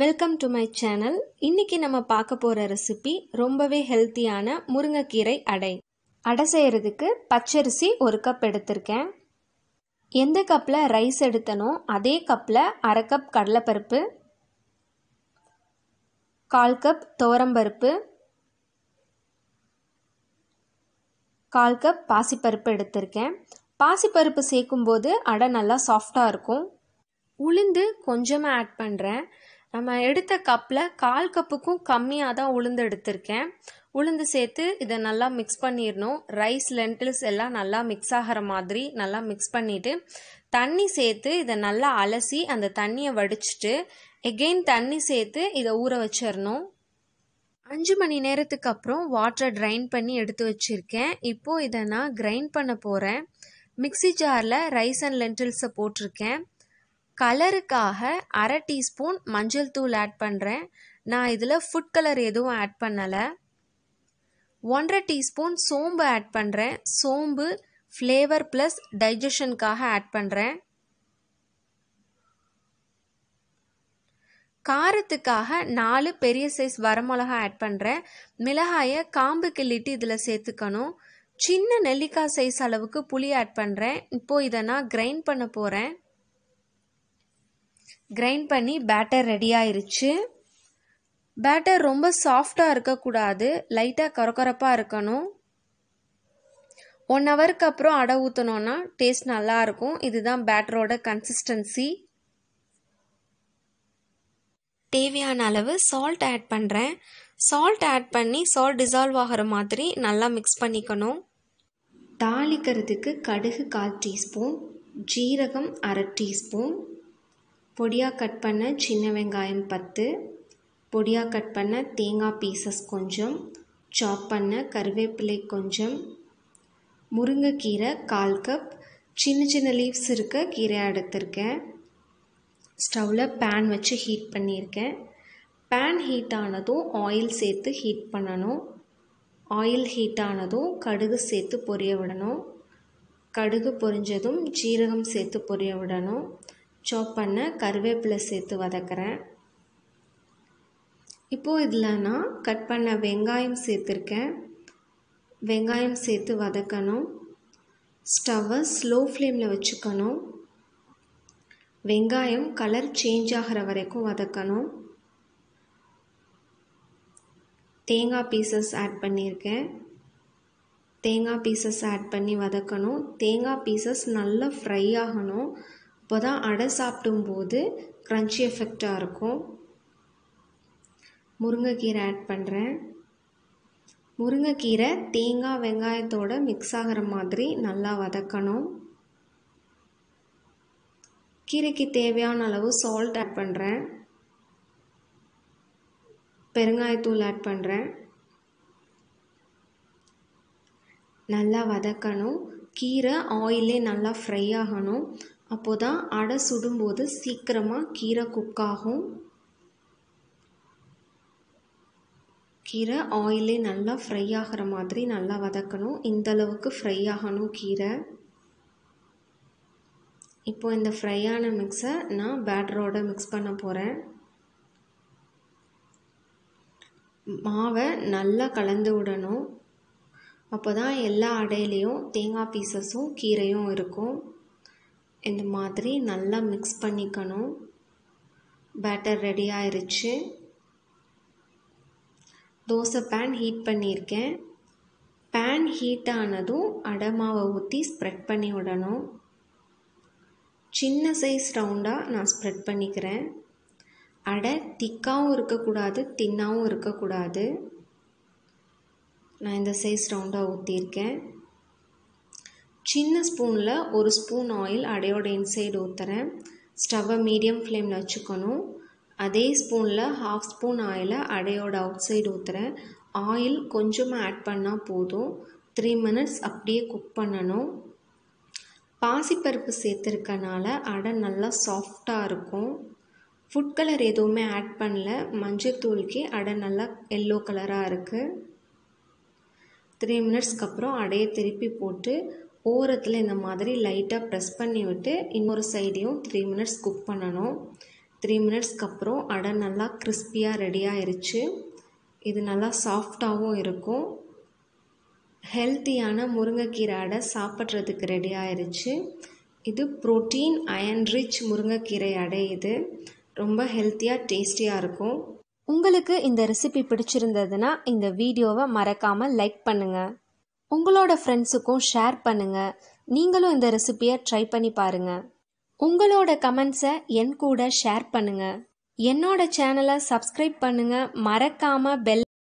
welcome to my channel இன்றைக்கி நம்ம பார்க்க போகிற ரெசிபி ரொம்பவே ஹெல்த்தியான முருங்கைக்கீரை அடை அடை செய்கிறதுக்கு பச்சரிசி ஒரு கப் எடுத்திருக்கேன் எந்த கப்பில் ரைஸ் எடுத்தனோ அதே கப்பில் அரை கப் கடலைப்பருப்பு கால் கப் தோரம்பருப்பு கால் கப் பாசிப்பருப்பு எடுத்திருக்கேன் பாசிப்பருப்பு சேர்க்கும்போது அடை நல்லா சாஃப்டாக இருக்கும் உளுந்து கொஞ்சமாக ஆட் பண்ணுறேன் நம்ம எடுத்த கப்பில் கால் கப்புக்கும் கம்மியாக தான் உளுந்து எடுத்திருக்கேன் உளுந்து சேர்த்து இதை நல்லா மிக்ஸ் பண்ணிடணும் ரைஸ் லென்டில்ஸ் எல்லாம் நல்லா மிக்ஸ் ஆகிற மாதிரி நல்லா மிக்ஸ் பண்ணிவிட்டு தண்ணி சேர்த்து இதை நல்லா அலசி அந்த தண்ணியை வடிச்சிட்டு எகெயின் தண்ணி சேர்த்து இதை ஊற வச்சிடணும் அஞ்சு மணி நேரத்துக்கு அப்புறம் வாட்டரை ட்ரைன் பண்ணி எடுத்து வச்சுருக்கேன் இப்போது இதை நான் கிரைண்ட் பண்ண போகிறேன் மிக்சி ஜாரில் ரைஸ் அண்ட் லென்டில்ஸை போட்டிருக்கேன் கலருக்காக அரை டீஸ்பூன் மஞ்சள் தூள் ஆட் பண்ணுறேன் நான் இதில் ஃபுட் கலர் எதுவும் ஆட் பண்ணலை ஒன்றரை டீஸ்பூன் சோம்பு ஆட் பண்ணுறேன் சோம்பு ஃப்ளேவர் ப்ளஸ் டைஜஷனுக்காக ஆட் பண்ணுறேன் காரத்துக்காக நாலு பெரிய சைஸ் வரமிளகா ஆட் பண்ணுறேன் மிளகாயை காம்பு கிள்ளிட்டு இதில் சேர்த்துக்கணும் சின்ன நெல்லிக்காய் சைஸ் அளவுக்கு புளி ஆட் பண்ணுறேன் இப்போது இதை நான் கிரைண்ட் பண்ண போகிறேன் கிரைண்ட் பண்ணி பேட்டர் ரெடி ஆயிருச்சு பேட்டர் ரொம்ப சாஃப்டாக இருக்கக்கூடாது லைட்டாக கரக்கரப்பாக இருக்கணும் ஒன் ஹவருக்கு அப்புறம் அடை ஊற்றணும்னா டேஸ்ட் நல்லாயிருக்கும் இதுதான் பேட்டரோட கன்சிஸ்டன்சி தேவையான அளவு சால்ட் ஆட் பண்ணுறேன் சால்ட் ஆட் பண்ணி சால்ட் டிசால்வ் ஆகிற மாதிரி நல்லா மிக்ஸ் பண்ணிக்கணும் தாளிக்கிறதுக்கு கடுகு கால் டீஸ்பூன் ஜீரகம் அரை டீஸ்பூன் பொடியாக கட் பண்ண சின்ன வெங்காயம் பத்து பொடியாக கட் பண்ண தேங்காய் பீசஸ் கொஞ்சம் சாப் பண்ண கருவேப்பிலை கொஞ்சம் முருங்கைக்கீரை கால் கப் சின்ன சின்ன லீவ்ஸ் இருக்க கீரையாக எடுத்திருக்கேன் ஸ்டவ்வில் பேன் வச்சு ஹீட் பண்ணியிருக்கேன் பேன் ஹீட் ஆனதும் ஆயில் சேர்த்து ஹீட் பண்ணணும் ஆயில் ஹீட் ஆனதும் கடுகு சேர்த்து பொரிய விடணும் கடுகு பொரிஞ்சதும் ஜீரகம் சேர்த்து பொரிய விடணும் சாப் பண்ண கருவேப்பிலை சேர்த்து வதக்கிறேன் இப்போது இதில் நான் கட் பண்ண வெங்காயம் சேர்த்துருக்கேன் வெங்காயம் சேர்த்து வதக்கணும் ஸ்டவ்வை ஸ்லோ ஃப்ளேமில் வச்சுக்கணும் வெங்காயம் கலர் சேஞ்ச் ஆகிற வரைக்கும் வதக்கணும் தேங்காய் பீசஸ் ஆட் பண்ணியிருக்கேன் தேங்காய் பீசஸ் ஆட் பண்ணி வதக்கணும் தேங்காய் பீசஸ் நல்லா ஃப்ரை ஆகணும் அப்போ தான் அடை சாப்பிடும்போது க்ரன்ச்சி எஃபெக்டாக இருக்கும் முருங்கைக்கீரை ஆட் பண்ணுறேன் முருங்கைக்கீரை தேங்காய் வெங்காயத்தோடு மிக்ஸ் ஆகிற மாதிரி நல்லா வதக்கணும் கீரைக்கு தேவையான அளவு சால்ட் ஆட் பண்ணுறேன் பெருங்காயத்தூள் ஆட் பண்ணுறேன் நல்லா வதக்கணும் கீரை ஆயிலே நல்லா ஃப்ரை ஆகணும் அப்போது தான் அடை சுடும்போது சீக்கிரமாக கீரை குக்காகும் கீரை ஆயிலே நல்லா ஃப்ரை ஆகிற மாதிரி நல்லா வதக்கணும் இந்தளவுக்கு ஃப்ரை ஆகணும் கீரை இப்போது இந்த ஃப்ரையான மிக்ஸை நான் பேட்டரோட மிக்ஸ் பண்ண போகிறேன் மாவை நல்லா கலந்து விடணும் அப்போ தான் எல்லா அடையிலையும் தேங்காய் பீசஸும் கீரையும் இருக்கும் இந்த மாதிரி நல்லா மிக்ஸ் பண்ணிக்கணும் பேட்டர் ரெடி ஆயிருச்சு தோசை பேன் ஹீட் பண்ணியிருக்கேன் பேன் ஹீட் ஆனதும் அடை மாவை ஊற்றி ஸ்ப்ரெட் பண்ணி விடணும் சின்ன சைஸ் ரவுண்டாக நான் ஸ்ப்ரெட் பண்ணிக்கிறேன் அடை திக்காகவும் இருக்கக்கூடாது தின்னாகவும் இருக்கக்கூடாது நான் இந்த சைஸ் ரவுண்டாக ஊற்றியிருக்கேன் சின்ன ஸ்பூனில் ஒரு ஸ்பூன் ஆயில் அடையோட இன்சைடு ஊற்றுறேன் ஸ்டவ்வை மீடியம் ஃப்ளேமில் வச்சுக்கணும் அதே ஸ்பூனில் ஹாஃப் ஸ்பூன் ஆயிலை அடையோட அவுட் சைடு ஊற்றுறேன் ஆயில் கொஞ்சமாக ஆட் பண்ணால் போதும் த்ரீ மினிட்ஸ் அப்படியே குக் பண்ணணும் பாசிப்பருப்பு சேர்த்துருக்கனால அடை நல்லா சாஃப்டாக இருக்கும் ஃபுட் கலர் எதுவுமே ஆட் பண்ணல மஞ்சள் தூளுக்கு அடை நல்லா எல்லோ கலராக இருக்குது த்ரீ மினிட்ஸ்க்கு அப்புறம் அடையை திருப்பி போட்டு ஓரத்தில் இந்த மாதிரி லைட்டாக ப்ரெஸ் பண்ணி விட்டு இன்னொரு சைடையும் த்ரீ மினிட்ஸ் குக் பண்ணணும் த்ரீ மினிட்ஸ்க்கு அப்புறம் அடை நல்லா கிறிஸ்பியாக ரெடி ஆயிடுச்சு இது நல்லா சாஃப்டாகவும் இருக்கும் ஹெல்த்தியான முருங்கைக்கீரை அடை சாப்பிட்றதுக்கு ரெடி ஆயிடுச்சு இது ப்ரோட்டீன் அயன் ரிச் முருங்கைக்கீரை அடை இது ரொம்ப ஹெல்த்தியாக டேஸ்டியாக இருக்கும் உங்களுக்கு இந்த ரெசிபி பிடிச்சிருந்ததுன்னா இந்த வீடியோவை மறக்காமல் லைக் பண்ணுங்கள் உங்களோட ஃப்ரெண்ட்ஸுக்கும் ஷேர் பண்ணுங்கள் நீங்களும் இந்த ரெசிபியை ட்ரை பண்ணி பாருங்கள் உங்களோட கமெண்ட்ஸை என் கூட ஷேர் பண்ணுங்கள் என்னோட சேனலை சப்ஸ்கிரைப் பண்ணுங்கள் மறக்காமல் பெல்